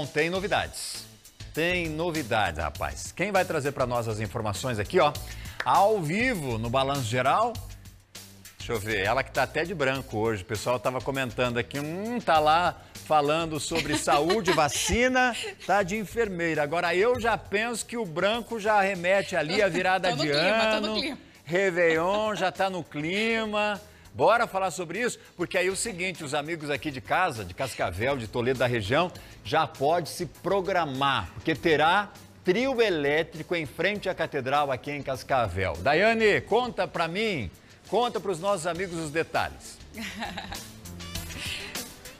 Bom, tem novidades. Tem novidades, rapaz. Quem vai trazer para nós as informações aqui, ó, ao vivo no Balanço Geral? Deixa eu ver, ela que tá até de branco hoje. O pessoal tava comentando aqui, hum, tá lá falando sobre saúde, vacina, tá de enfermeira. Agora eu já penso que o branco já remete ali a virada tô de clima, ano. Réveillon já tá no clima. Bora falar sobre isso, porque aí é o seguinte, os amigos aqui de casa, de Cascavel, de Toledo da região, já pode se programar, porque terá trio elétrico em frente à catedral aqui em Cascavel. Daiane, conta para mim, conta para os nossos amigos os detalhes.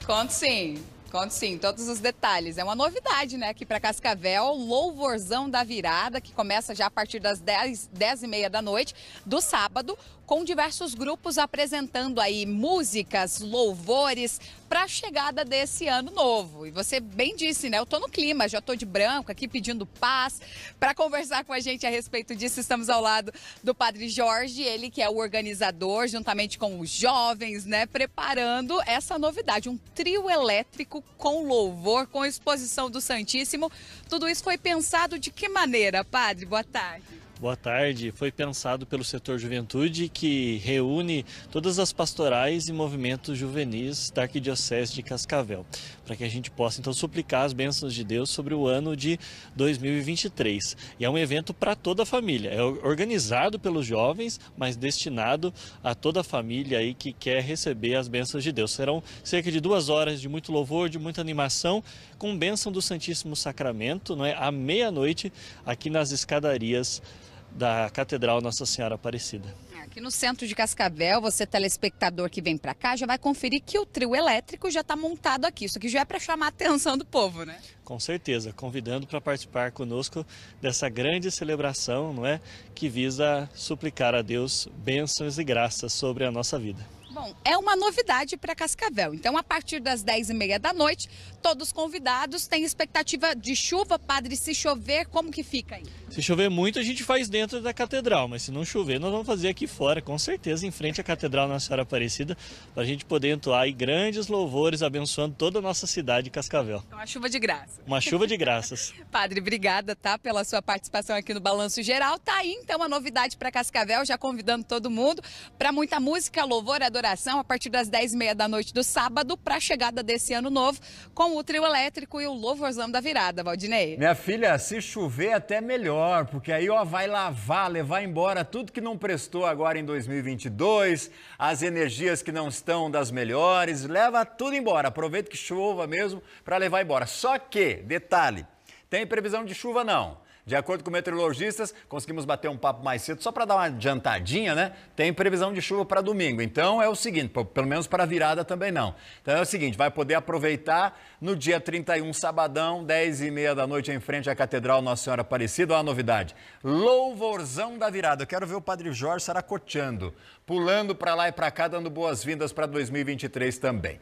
Conto sim. Conto sim, todos os detalhes. É uma novidade, né, aqui para Cascavel, louvorzão da virada, que começa já a partir das 10, h e meia da noite do sábado, com diversos grupos apresentando aí músicas, louvores para a chegada desse ano novo. E você bem disse, né? Eu tô no clima, já tô de branco aqui pedindo paz. Para conversar com a gente a respeito disso, estamos ao lado do Padre Jorge, ele que é o organizador, juntamente com os jovens, né, preparando essa novidade, um trio elétrico com louvor, com exposição do Santíssimo tudo isso foi pensado de que maneira, padre? Boa tarde. Boa tarde. Foi pensado pelo setor juventude que reúne todas as pastorais e movimentos juvenis da Arquidiocese de Cascavel, para que a gente possa então suplicar as bênçãos de Deus sobre o ano de 2023. E é um evento para toda a família. É organizado pelos jovens, mas destinado a toda a família aí que quer receber as bênçãos de Deus. Serão cerca de duas horas de muito louvor, de muita animação, com bênção do Santíssimo Sacramento evento não é, à meia-noite aqui nas escadarias da Catedral Nossa Senhora Aparecida. É, aqui no centro de Cascavel, você telespectador que vem para cá já vai conferir que o trio elétrico já está montado aqui. Isso aqui já é para chamar a atenção do povo, né? Com certeza, convidando para participar conosco dessa grande celebração, não é, que visa suplicar a Deus bênçãos e graças sobre a nossa vida. Bom, é uma novidade para Cascavel. Então, a partir das 10h30 da noite, todos os convidados têm expectativa de chuva. Padre, se chover, como que fica aí? Se chover muito, a gente faz dentro da catedral, mas se não chover, nós vamos fazer aqui fora, com certeza, em frente à Catedral Nossa Senhora Aparecida, para a gente poder entoar aí grandes louvores, abençoando toda a nossa cidade, Cascavel. Uma chuva de graça. Uma chuva de graças. Padre, obrigada, tá, pela sua participação aqui no Balanço Geral. Tá aí, então, a novidade para Cascavel, já convidando todo mundo para muita música, louvor, adoração inauguração a partir das 10h30 da noite do sábado para a chegada desse ano novo com o trio elétrico e o louvorzão da virada, Valdinei. Minha filha, se chover até melhor, porque aí ó, vai lavar, levar embora tudo que não prestou agora em 2022, as energias que não estão das melhores, leva tudo embora. Aproveita que chova mesmo para levar embora. Só que, detalhe, tem previsão de chuva não. De acordo com meteorologistas, conseguimos bater um papo mais cedo, só para dar uma adiantadinha, né? Tem previsão de chuva para domingo. Então é o seguinte, pelo menos para virada também não. Então é o seguinte, vai poder aproveitar no dia 31, sabadão, 10 e meia da noite, em frente à Catedral Nossa Senhora Aparecida. Olha a novidade. Louvorzão da virada. Eu quero ver o Padre Jorge saracoteando, pulando para lá e para cá, dando boas-vindas para 2023 também.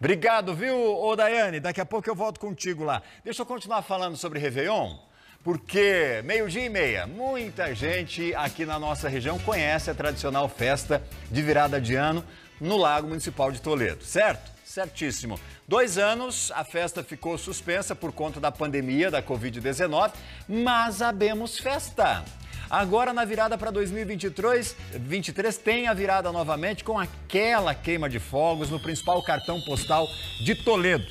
Obrigado, viu, ô Daiane? Daqui a pouco eu volto contigo lá. Deixa eu continuar falando sobre Réveillon porque meio-dia e meia, muita gente aqui na nossa região conhece a tradicional festa de virada de ano no Lago Municipal de Toledo, certo? Certíssimo. Dois anos a festa ficou suspensa por conta da pandemia da Covid-19, mas abemos festa. Agora, na virada para 2023, 23, tem a virada novamente com aquela queima de fogos no principal cartão postal de Toledo.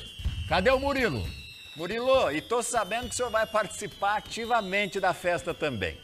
Cadê o Murilo? Murilo, e tô sabendo que o senhor vai participar ativamente da festa também.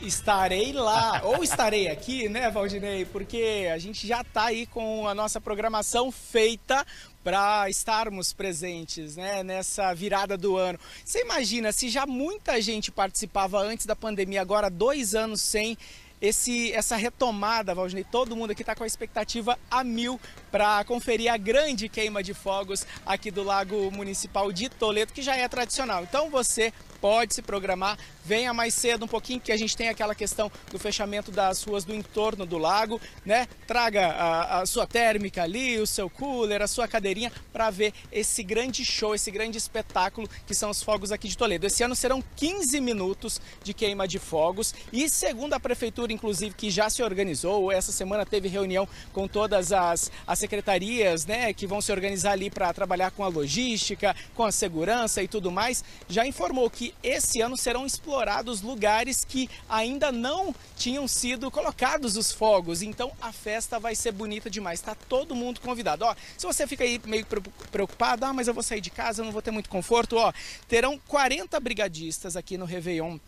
Estarei lá, ou estarei aqui, né, Valdinei? Porque a gente já está aí com a nossa programação feita para estarmos presentes né, nessa virada do ano. Você imagina se já muita gente participava antes da pandemia, agora dois anos sem esse, essa retomada, Valdinei. Todo mundo aqui está com a expectativa a mil para conferir a grande queima de fogos aqui do Lago Municipal de Toledo, que já é tradicional. Então você pode se programar, venha mais cedo um pouquinho, que a gente tem aquela questão do fechamento das ruas do entorno do lago, né? Traga a, a sua térmica ali, o seu cooler, a sua cadeirinha para ver esse grande show, esse grande espetáculo que são os fogos aqui de Toledo. Esse ano serão 15 minutos de queima de fogos e segundo a prefeitura, inclusive, que já se organizou, essa semana teve reunião com todas as, as secretarias, né, que vão se organizar ali para trabalhar com a logística, com a segurança e tudo mais, já informou que esse ano serão explorados lugares que ainda não tinham sido colocados os fogos. Então a festa vai ser bonita demais. Está todo mundo convidado. Ó, se você fica aí meio preocupado, ah, mas eu vou sair de casa, eu não vou ter muito conforto, ó, terão 40 brigadistas aqui no Réveillon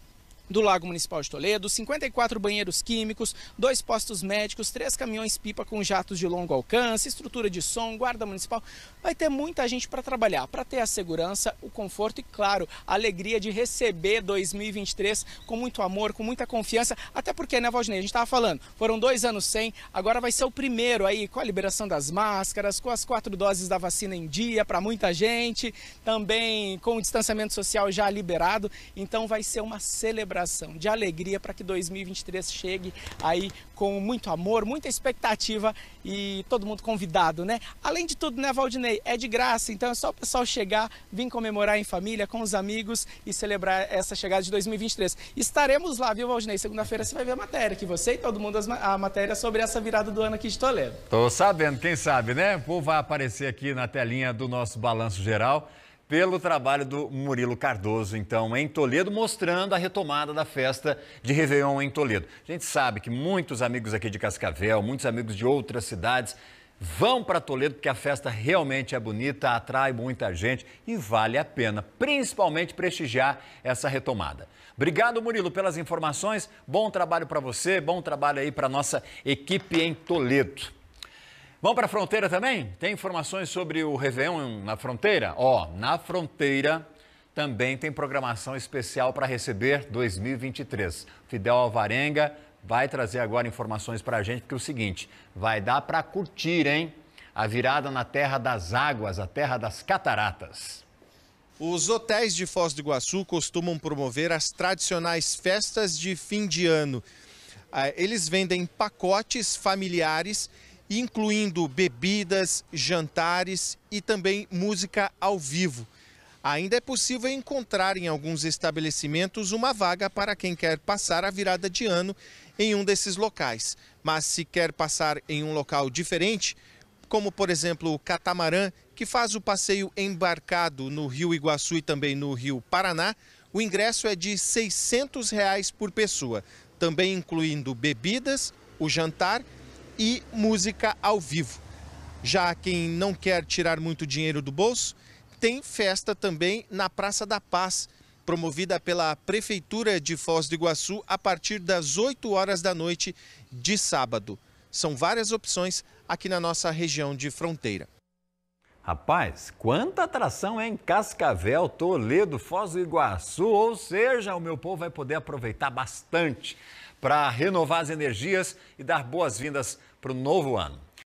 do Lago Municipal de Toledo, 54 banheiros químicos, dois postos médicos, três caminhões-pipa com jatos de longo alcance, estrutura de som, guarda municipal. Vai ter muita gente para trabalhar, para ter a segurança, o conforto e, claro, a alegria de receber 2023 com muito amor, com muita confiança. Até porque, né, Valdinei? A gente estava falando, foram dois anos sem, agora vai ser o primeiro aí com a liberação das máscaras, com as quatro doses da vacina em dia para muita gente, também com o distanciamento social já liberado. Então vai ser uma celebração coração, de alegria, para que 2023 chegue aí com muito amor, muita expectativa e todo mundo convidado, né? Além de tudo, né, Valdinei? É de graça, então é só o pessoal chegar, vir comemorar em família, com os amigos e celebrar essa chegada de 2023. Estaremos lá, viu, Valdinei? Segunda-feira você vai ver a matéria, que você e todo mundo a matéria sobre essa virada do ano aqui de Toledo. Tô sabendo, quem sabe, né? O povo vai aparecer aqui na telinha do nosso balanço geral pelo trabalho do Murilo Cardoso, então, em Toledo, mostrando a retomada da festa de Réveillon em Toledo. A gente sabe que muitos amigos aqui de Cascavel, muitos amigos de outras cidades vão para Toledo porque a festa realmente é bonita, atrai muita gente e vale a pena, principalmente prestigiar essa retomada. Obrigado, Murilo, pelas informações. Bom trabalho para você, bom trabalho aí para nossa equipe em Toledo. Vamos para a fronteira também? Tem informações sobre o Réveillon na fronteira? Ó, oh, na fronteira também tem programação especial para receber 2023. Fidel Alvarenga vai trazer agora informações para a gente, porque é o seguinte, vai dar para curtir, hein? A virada na Terra das Águas, a Terra das Cataratas. Os hotéis de Foz do Iguaçu costumam promover as tradicionais festas de fim de ano. Ah, eles vendem pacotes familiares incluindo bebidas, jantares e também música ao vivo. Ainda é possível encontrar em alguns estabelecimentos uma vaga para quem quer passar a virada de ano em um desses locais. Mas se quer passar em um local diferente, como por exemplo o catamarã, que faz o passeio embarcado no Rio Iguaçu e também no Rio Paraná, o ingresso é de R$ 600 reais por pessoa, também incluindo bebidas, o jantar e música ao vivo. Já quem não quer tirar muito dinheiro do bolso, tem festa também na Praça da Paz, promovida pela Prefeitura de Foz do Iguaçu a partir das 8 horas da noite de sábado. São várias opções aqui na nossa região de fronteira. Rapaz, quanta atração é em Cascavel, Toledo, Foz do Iguaçu, ou seja, o meu povo vai poder aproveitar bastante para renovar as energias e dar boas-vindas para o novo ano.